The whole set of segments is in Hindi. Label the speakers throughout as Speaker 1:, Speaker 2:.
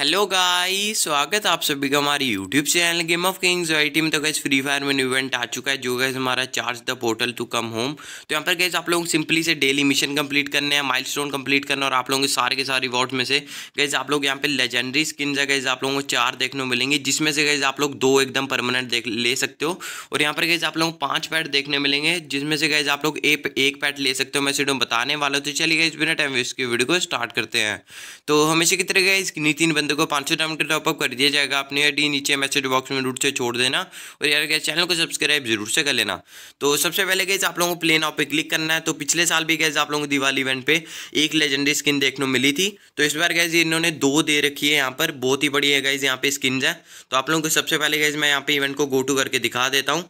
Speaker 1: हेलो गाइस स्वागत आप सभी का हमारे YouTube channel game of kings वाई में तो गैस फ्री फायर में इवेंट आ चुका है जो गैस हमारा charge the portal to come home तो यहाँ पर गैस आप लोगों को सिंपली से डेली मिशन कंप्लीट करने हैं माइलस्टोन कंप्लीट करना और आप लोगों के सारे के सारे रिवॉर्ड में से गैस आप लोग यहाँ पे लेजेंडरी स्किन है गैस आप लोगों को चार देखने को मिलेंगे जिसमें से गैस आप लोग दो एकदम परमानेंट देख ले सकते हो और यहाँ पर गैस आप लोगों को पाँच पैट देखने मिलेंगे जिसमें से गैस आप लोग एक पैट ले सकते हो मैं सीडो बताने वाला तो चलिए गए इस बिना टाइम वेस्ट की वीडियो को स्टार्ट करते हैं तो हमेशा की तरह गए नीतिन बंदे को पाँच सौ डायमंड टॉपअप तो कर दिया जाएगा आपने आईडी नीचे मैसेज बॉक्स में रूट से छोड़ देना और यार गैस चैनल को सब्सक्राइब जरूर से कर लेना तो सबसे पहले गैस आप लोगों को प्ले नाव पे क्लिक करना है तो पिछले साल भी गैस आप लोगों को दिवाली इवेंट पे एक लेजेंडरी स्किन देखने को मिली थी तो इस बार गैस इन्होंने दो दे रखी है यहाँ पर बहुत ही बड़ी है गैस यहाँ पे स्किन है तो आप लोगों को सबसे पहले गैस मैं यहाँ पे इवेंट को गो टू करके दिखा देता हूँ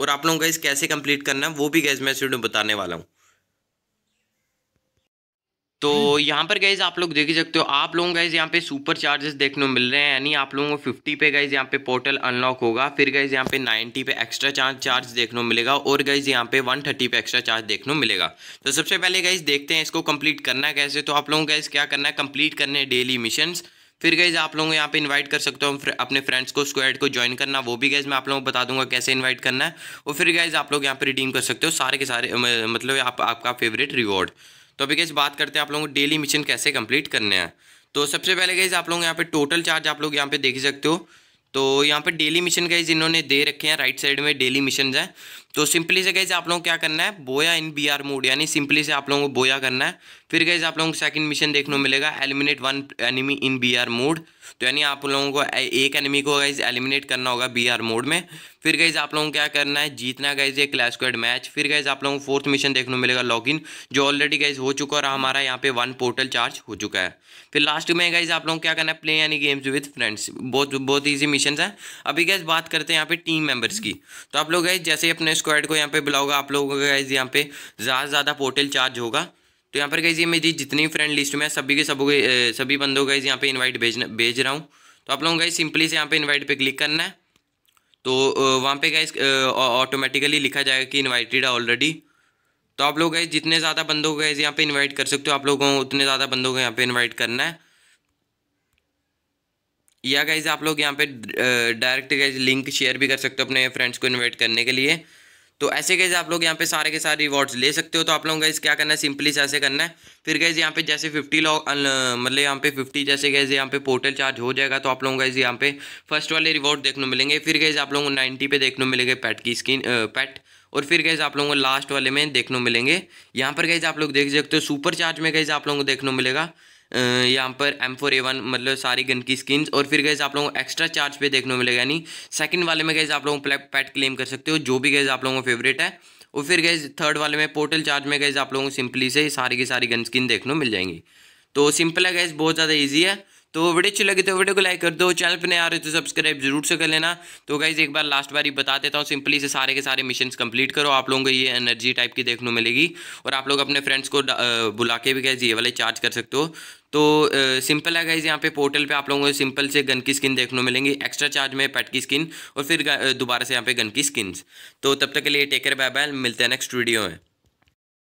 Speaker 1: और आप लोगों का इस कैसे कंप्लीट करना है वो भी गैस मैं बताने वाला हूँ तो यहाँ पर गाइज आप लोग देख सकते हो आप लोगों गाइज यहाँ पे सुपर चार्जेस देखने को मिल रहे हैं यानी आप लोगों को 50 पे गाइज यहाँ पे पोर्टल अनलॉक होगा फिर गाइज यहाँ पे 90 पे एक्स्ट्रा चार्ज चार्ज देखने को मिलेगा और गाइज यहाँ पे 130 पे एक्स्ट्रा चार्ज देखने को मिलेगा तो सबसे पहले गाइज देखते हैं इसको कम्प्लीट करना कैसे तो आप लोगों इस क्या करना है कम्प्लीट करने डेली मिशन फिर गए आप लोगों यहाँ पे इनवाइट कर सकते हो अपने फ्रेंड्स को स्क्वाड को ज्वाइन करना वो भी गए मैं आप लोगों को बता दूंगा कैसे इनवाइट करना है और फिर गैज आप लोग यहाँ पे रिडीम कर सकते हो सारे के सारे मतलब आप, आपका फेवरेट रिवॉर्ड तो अभी कैसे बात करते हैं आप लोगों को डेली मिशन कैसे कंप्लीट करने हैं तो सबसे पहले कैसे आप लोग यहाँ पे टोटल चार्ज आप लोग यहाँ पे देख सकते हो तो यहाँ पे डेली मिशन गए जिन्होंने दे रखे हैं राइट साइड में डेली मिशन है तो सिंपली से गाइज आप लोगों को क्या करना है बोया इन बी आर मोड यानी सिंपली से आप लोगों को बोया करना है फिर गए आप लोगों को सेकंड मिशन देखने को मिलेगा eliminate one enemy in B R mode तो यानी आप लोगों को एक एनिमी को गैज एलिमिनेट करना होगा बी आर मोड में फिर गैज आप लोगों को क्या करना है जीतना गैज ये क्लास क्वेड मैच फिर गैज आप लोगों को फोर्थ मिशन देखने को मिलेगा लॉगिन जो ऑलरेडी गैज हो चुका और हमारा यहाँ पे वन पोर्टल चार्ज हो चुका है फिर लास्ट में गैज आप लोगों को क्या करना है प्ले यानी गेम्स विद फ्रेंड्स बहुत बहुत ईजी मिशन है अभी गैज बात करते हैं यहाँ पे टीम मेम्बर्स की तो आप लोग गैज जैसे ही अपने स्क्वाड को यहाँ पे बुलाओगे आप लोगों का गैज यहाँ पे ज़्यादा से ज़्यादा पोर्टल चार्ज होगा तो यहाँ पर गाइज ये मेरी जितनी फ्रेंड लिस्ट में सभी के सब सभी बंदों गाइज यहाँ पे इन्वाइट भेज भेज रहा हूँ तो आप लोगों का सिंपली से यहाँ पे इन्वाइट पे क्लिक करना है तो वहाँ पे गाइज ऑटोमेटिकली लिखा जाएगा कि इन्वाइटेड है ऑलरेडी तो आप लोग गाइज जितने ज़्यादा बंदों को गाइज यहाँ पे इनवाइट कर सकते हो आप लोगों को उतने ज़्यादा बंदों को यहाँ पे इनवाइट करना है या गाइज आप लोग यहाँ पे डायरेक्ट गाइज लिंक शेयर भी कर सकते हो अपने फ्रेंड्स को इनवाइट करने के लिए तो ऐसे कैसे आप लोग यहाँ पे सारे के सारे रिवॉर्ड्स ले सकते हो तो आप लोगों का क्या करना है सिंपली से ऐसे करना है फिर कैसे यहाँ पे जैसे फिफ्टी लॉ मतलब यहाँ पे फिफ्टी जैसे कैसे यहाँ पे पोर्टल चार्ज हो जाएगा तो आप लोगों का इस यहाँ पे फर्स्ट वाले रिवॉर्ड देखने को मिलेंगे फिर कैसे आप लोगों को नाइन्टी पे देखने को मिलेंगे पैट की स्क्रीन पैट और फिर गैस आप लोगों को लास्ट वाले में देखने मिलेंगे यहाँ पर गैस आप लोग देख सकते हो सुपर चार्ज में गैस आप लोगों को देखने मिलेगा यहाँ पर एम फोर ए वन मतलब सारी गन की स्किन्स और फिर गैस आप लोगों को एक्स्ट्रा चार्ज पे देखने को मिलेगा यानी सेकंड वाले में गैस आप लोगों को पैट क्लेम कर सकते हो जो भी गैस आप लोगों को फेवरेट है और फिर गैस थर्ड वाले में पोर्टल चार्ज में गैस आप लोगों को सिंपली से सारी की सारी गन स्किन देखने को मिल जाएंगी तो सिंपल है गैस बहुत ज़्यादा ईजी है तो वीडियो अच्छी लगी तो वीडियो को लाइक कर दो चैनल पर नहीं आ रहे तो सब्सक्राइब जरूर से कर लेना तो गाइज एक बार लास्ट बार ही बता देता हूँ सिंपली से सारे के सारे मिशन कंप्लीट करो आप लोगों को ये एनर्जी टाइप की देखने मिलेगी और आप लोग अपने फ्रेंड्स को बुला के भी गाइज ये वाले चार्ज कर सकते हो तो सिंपल है गाइज यहाँ पे पोर्टल पे आप लोगों को सिंपल से गन की स्किन देखने मिलेंगी एक्स्ट्रा चार्ज में पेट की स्किन और फिर दोबारा से यहाँ पे गन की स्किन तो तब तक के लिए टेकर बाय बाय मिलते हैं नेक्स्ट वीडियो में